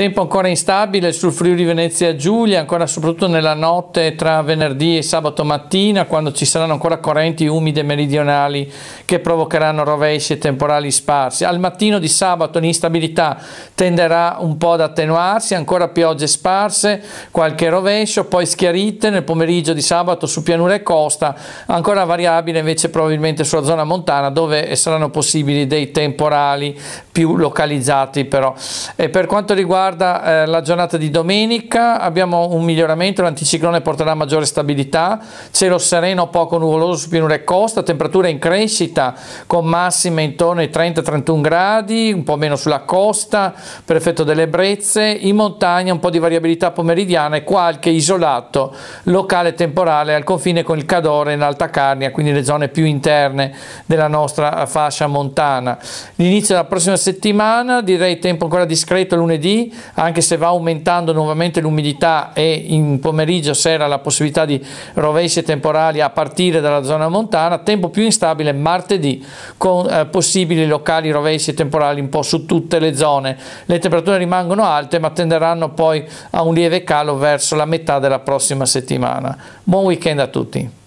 Tempo ancora instabile sul Friuli Venezia Giulia, ancora soprattutto nella notte tra venerdì e sabato mattina, quando ci saranno ancora correnti umide meridionali che provocheranno rovesci e temporali sparsi. Al mattino di sabato l'instabilità tenderà un po' ad attenuarsi, ancora piogge sparse, qualche rovescio, poi schiarite nel pomeriggio di sabato su pianura e costa, ancora variabile invece probabilmente sulla zona montana dove saranno possibili dei temporali più localizzati però. E per quanto riguarda riguarda eh, la giornata di domenica abbiamo un miglioramento, l'anticiclone porterà maggiore stabilità, cielo sereno poco nuvoloso su pianura e costa, temperatura in crescita con massime intorno ai 30-31 gradi, un po' meno sulla costa per effetto delle brezze, in montagna un po' di variabilità pomeridiana e qualche isolato locale temporale al confine con il Cadore in Alta Carnia, quindi le zone più interne della nostra eh, fascia montana. L'inizio della prossima settimana direi tempo ancora discreto lunedì, anche se va aumentando nuovamente l'umidità e in pomeriggio sera la possibilità di rovesci temporali a partire dalla zona montana, tempo più instabile martedì con eh, possibili locali rovesci temporali un po' su tutte le zone. Le temperature rimangono alte ma tenderanno poi a un lieve calo verso la metà della prossima settimana. Buon weekend a tutti!